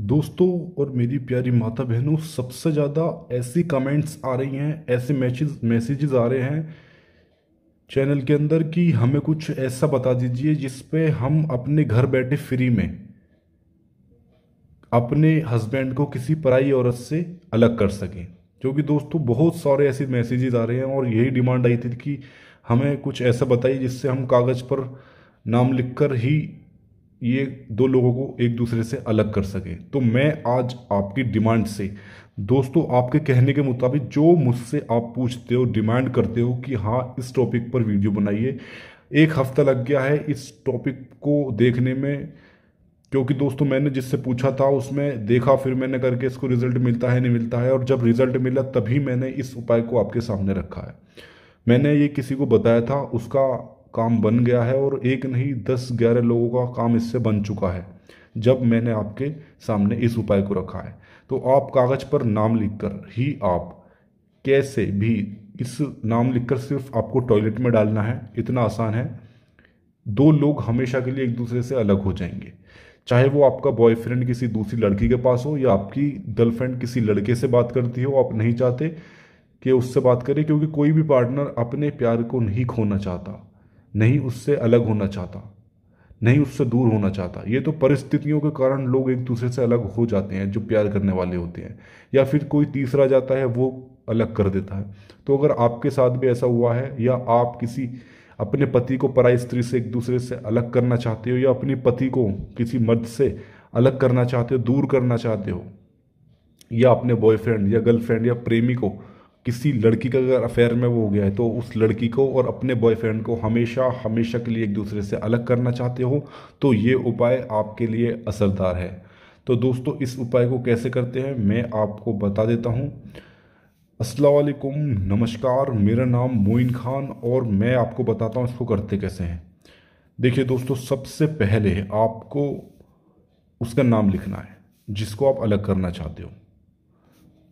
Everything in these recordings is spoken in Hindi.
दोस्तों और मेरी प्यारी माता बहनों सबसे ज़्यादा ऐसी कमेंट्स आ रही हैं ऐसे मैसेज मैसेजेस आ रहे हैं चैनल के अंदर कि हमें कुछ ऐसा बता दीजिए जिस पे हम अपने घर बैठे फ्री में अपने हस्बैंड को किसी पराई औरत से अलग कर सकें क्योंकि दोस्तों बहुत सारे ऐसे मैसेजेस आ रहे हैं और यही डिमांड आई थी कि हमें कुछ ऐसा बताइए जिससे हम कागज़ पर नाम लिखकर ही ये दो लोगों को एक दूसरे से अलग कर सके तो मैं आज आपकी डिमांड से दोस्तों आपके कहने के मुताबिक जो मुझसे आप पूछते हो डिमांड करते हो कि हाँ इस टॉपिक पर वीडियो बनाइए एक हफ्ता लग गया है इस टॉपिक को देखने में क्योंकि दोस्तों मैंने जिससे पूछा था उसमें देखा फिर मैंने करके इसको रिज़ल्ट मिलता है नहीं मिलता है और जब रिज़ल्ट मिला तभी मैंने इस उपाय को आपके सामने रखा है मैंने ये किसी को बताया था उसका काम बन हम्म। गया है और एक नहीं दस ग्यारह लोगों का काम इससे बन चुका है जब मैंने आपके सामने इस उपाय को रखा है तो आप कागज पर नाम लिखकर ही आप कैसे भी इस नाम लिखकर सिर्फ आपको टॉयलेट में डालना है इतना आसान है दो लोग हमेशा के लिए एक दूसरे से अलग हो जाएंगे चाहे वो आपका बॉयफ्रेंड किसी दूसरी लड़की के पास हो या आपकी गर्लफ्रेंड किसी लड़के से बात करती हो आप नहीं चाहते कि उससे बात करें क्योंकि कोई भी पार्टनर अपने प्यार को नहीं खोना चाहता नहीं उससे अलग होना चाहता नहीं उससे दूर होना चाहता ये तो परिस्थितियों के कारण लोग एक दूसरे से अलग हो जाते हैं जो प्यार करने वाले होते हैं या फिर कोई तीसरा जाता है वो अलग कर देता है तो अगर आपके साथ भी ऐसा हुआ है या आप किसी अपने पति को पराई स्त्री से एक दूसरे से अलग करना चाहते हो या अपने पति को किसी मर्द से अलग करना चाहते हो दूर करना चाहते हो या अपने बॉयफ्रेंड या गर्लफ्रेंड या प्रेमी को किसी लड़की का अगर अफेयर में वो हो गया है तो उस लड़की को और अपने बॉयफ्रेंड को हमेशा हमेशा के लिए एक दूसरे से अलग करना चाहते हो तो ये उपाय आपके लिए असरदार है तो दोस्तों इस उपाय को कैसे करते हैं मैं आपको बता देता हूँ असलकुम नमस्कार मेरा नाम मोइन खान और मैं आपको बताता हूँ इसको करते कैसे हैं देखिए दोस्तों सबसे पहले आपको उसका नाम लिखना है जिसको आप अलग करना चाहते हो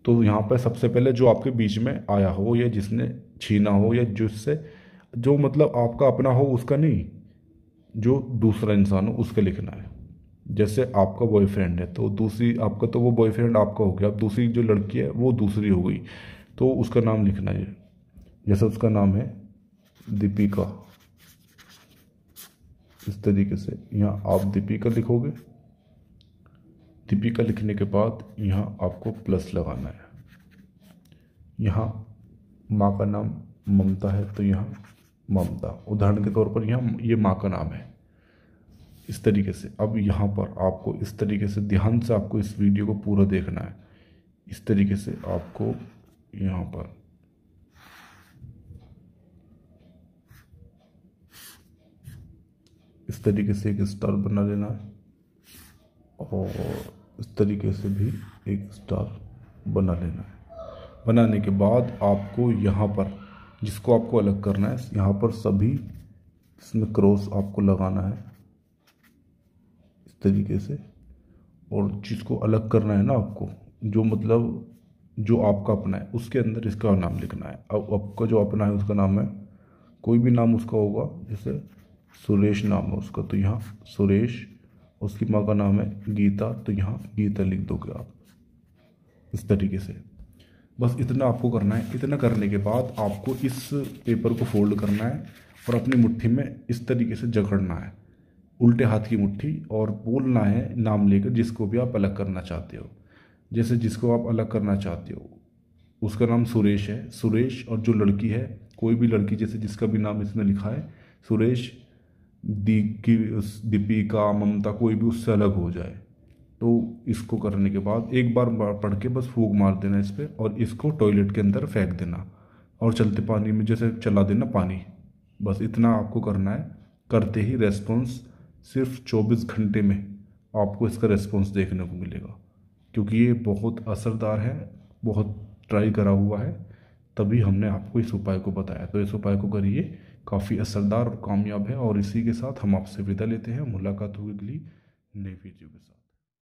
तो यहाँ पर सबसे पहले जो आपके बीच में आया हो या जिसने छीना हो या जिससे जो मतलब आपका अपना हो उसका नहीं जो दूसरा इंसान हो उसका लिखना है जैसे आपका बॉयफ्रेंड है तो दूसरी आपका तो वो बॉयफ्रेंड आपका हो गया अब दूसरी जो लड़की है वो दूसरी हो गई तो उसका नाम लिखना है जैसे उसका नाम है दीपिका इस तरीके से यहाँ आप दीपिका लिखोगे दीपिका लिखने के बाद यहाँ आपको प्लस लगाना है यहाँ माँ का नाम ममता है तो यहाँ ममता उदाहरण के तौर पर यहाँ ये माँ का नाम है इस तरीके से अब यहाँ पर आपको इस तरीके से ध्यान से आपको इस वीडियो को पूरा देखना है इस तरीके से आपको यहाँ पर इस तरीके से एक स्टार बना लेना है और इस तरीके से भी एक स्टार बना लेना है बनाने के बाद आपको यहाँ पर जिसको आपको अलग करना है यहाँ पर सभी इसमें क्रॉस आपको लगाना है इस तरीके से और जिसको अलग करना है ना आपको जो मतलब जो आपका अपना है उसके अंदर इसका नाम लिखना है अब आपका जो अपना है उसका नाम है कोई भी नाम उसका होगा जैसे सुरेश नाम है उसका तो यहाँ सुरेश उसकी माँ का नाम है गीता तो यहाँ गीता लिख दोगे आप इस तरीके से बस इतना आपको करना है इतना करने के बाद आपको इस पेपर को फोल्ड करना है और अपनी मुट्ठी में इस तरीके से जकड़ना है उल्टे हाथ की मुट्ठी और बोलना है नाम लेकर जिसको भी आप अलग करना चाहते हो जैसे जिसको आप अलग करना चाहते हो उसका नाम सुरेश है सुरेश और जो लड़की है कोई भी लड़की जैसे जिसका भी नाम इसने लिखा है सुरेश दी की दीपिका ममता कोई भी उससे अलग हो जाए तो इसको करने के बाद एक बार पढ़ के बस फूक मार देना इस पर और इसको टॉयलेट के अंदर फेंक देना और चलते पानी में जैसे चला देना पानी बस इतना आपको करना है करते ही रेस्पॉन्स सिर्फ 24 घंटे में आपको इसका रेस्पॉन्स देखने को मिलेगा क्योंकि ये बहुत असरदार है बहुत ट्राई करा हुआ है तभी हमने आपको इस उपाय को बताया तो इस उपाय को करिए काफ़ी असरदार और कामयाब है और इसी के साथ हम आपसे विदा लेते हैं मुलाकात होगी अगली नई वीडियो के साथ